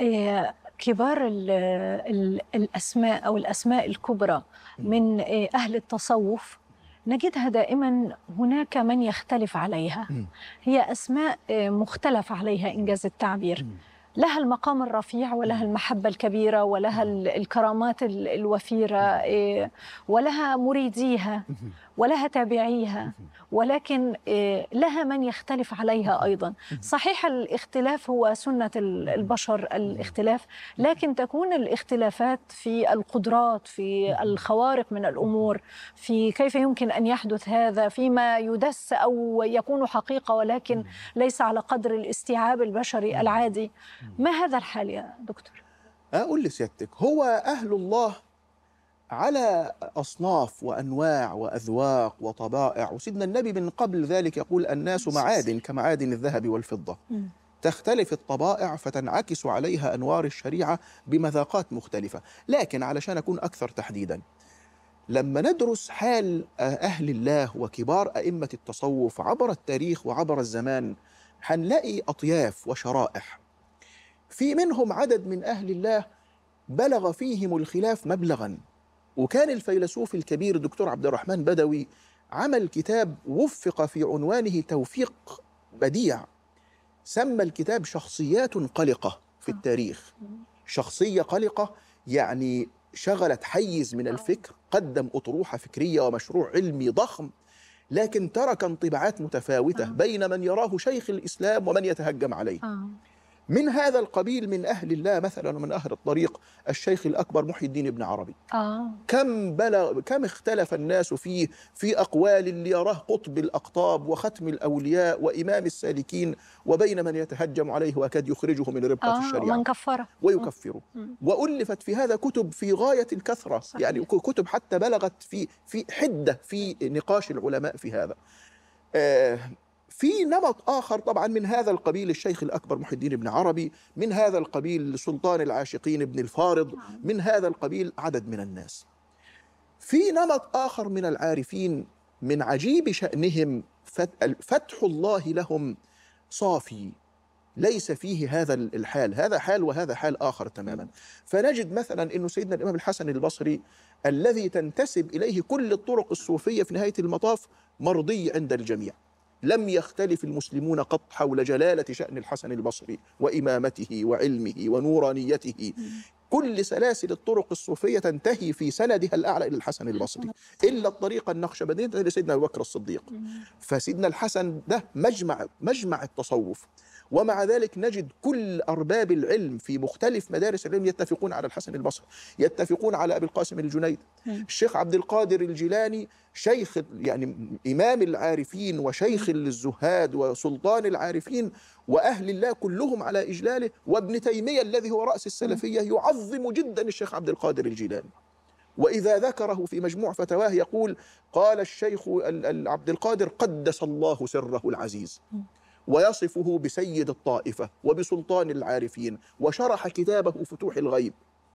آه، كبار الـ الـ الأسماء أو الأسماء الكبرى من آه، أهل التصوف نجدها دائما هناك من يختلف عليها هي أسماء آه، مختلف عليها إنجاز التعبير لها المقام الرفيع ولها المحبة الكبيرة ولها الكرامات الوفيرة إيه، ولها مريديها ولها تابعيها ولكن إيه، لها من يختلف عليها أيضا صحيح الاختلاف هو سنة البشر الاختلاف لكن تكون الاختلافات في القدرات في الخوارق من الأمور في كيف يمكن أن يحدث هذا فيما يدس أو يكون حقيقة ولكن ليس على قدر الاستيعاب البشري العادي ما هذا الحال يا دكتور؟ أقول لسيادتك هو أهل الله على أصناف وأنواع وأذواق وطبائع وسيدنا النبي من قبل ذلك يقول الناس معادن كمعادن الذهب والفضة تختلف الطبائع فتنعكس عليها أنوار الشريعة بمذاقات مختلفة لكن علشان أكون أكثر تحديدا لما ندرس حال أهل الله وكبار أئمة التصوف عبر التاريخ وعبر الزمان هنلاقي أطياف وشرائح في منهم عدد من أهل الله بلغ فيهم الخلاف مبلغا وكان الفيلسوف الكبير دكتور عبد الرحمن بدوي عمل كتاب وفق في عنوانه توفيق بديع سمى الكتاب شخصيات قلقة في التاريخ شخصية قلقة يعني شغلت حيز من الفكر قدم أطروحة فكرية ومشروع علمي ضخم لكن ترك انطباعات متفاوتة آه. بين من يراه شيخ الإسلام ومن يتهجم عليه آه. من هذا القبيل من أهل الله مثلا ومن أهل الطريق الشيخ الأكبر محي الدين بن عربي آه. كم, بلغ كم اختلف الناس فيه في أقوال اللي يراه قطب الأقطاب وختم الأولياء وإمام السالكين وبين من يتهجم عليه وكاد يخرجه من ربقة آه. الشريعة ومن كفره ويكفره وألفت في هذا كتب في غاية الكثرة صحيح. يعني كتب حتى بلغت في, في حدة في نقاش العلماء في هذا آه في نمط آخر طبعا من هذا القبيل الشيخ الأكبر محي الدين بن عربي من هذا القبيل سلطان العاشقين بن الفارض نعم. من هذا القبيل عدد من الناس في نمط آخر من العارفين من عجيب شأنهم فتح الله لهم صافي ليس فيه هذا الحال هذا حال وهذا حال آخر تماما نعم. فنجد مثلا أن سيدنا الإمام الحسن البصري الذي تنتسب إليه كل الطرق الصوفية في نهاية المطاف مرضي عند الجميع لم يختلف المسلمون قط حول جلاله شان الحسن البصري وامامته وعلمه ونورانيته كل سلاسل الطرق الصوفية تنتهي في سندها الأعلى إلى الحسن البصري إلا الطريقة النقشبندية لسيدنا أبو بكر الصديق فسيدنا الحسن ده مجمع مجمع التصوف ومع ذلك نجد كل أرباب العلم في مختلف مدارس العلم يتفقون على الحسن البصري يتفقون على أبي القاسم الجنيد الشيخ عبد القادر الجيلاني شيخ يعني إمام العارفين وشيخ للزهاد وسلطان العارفين وأهل الله كلهم على إجلاله وابن تيمية الذي هو رأس السلفية يعظم جدا الشيخ عبد القادر الجيلاني وإذا ذكره في مجموع فتواه يقول قال الشيخ عبد القادر قدس الله سره العزيز ويصفه بسيد الطائفة وبسلطان العارفين وشرح كتابه فتوح الغيب